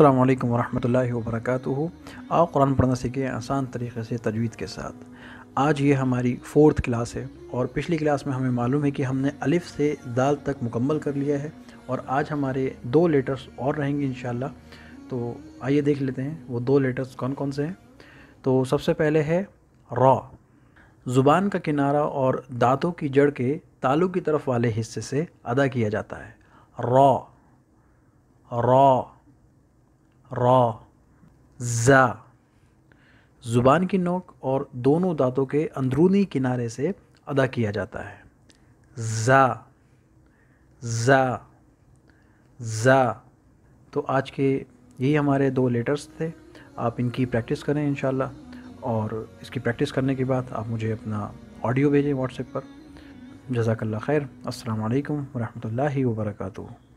अल्लाम वरहमल वरक आप कुरान पढ़ना सीखें आसान तरीके से तजवीद के साथ आज ये हमारी फोर्थ क्लास है और पिछली क्लास में हमें मालूम है कि हमने अलिफ़ से दाल तक मुकम्मल कर लिया है और आज हमारे दो लेटर्स और रहेंगे इन तो आइए देख लेते हैं वो दो लेटर्स कौन कौन से हैं तो सबसे पहले है रॉ ज़ुबान का किनारा और दांतों की जड़ के तालू की तरफ वाले हिस्से से अदा किया जाता है रॉ रॉ रॉ ज़ा ज़ुबान की नोक और दोनों दांतों के अंदरूनी किनारे से अदा किया जाता है ज़ा ज़ा ज़ा तो आज के यही हमारे दो लेटर्स थे आप इनकी प्रैक्टिस करें इन और इसकी प्रैक्टिस करने के बाद आप मुझे अपना ऑडियो भेजें व्हाट्सएप पर जजाकल्ला खैर अस्सलाम वालेकुम रहमतुल्लाहि व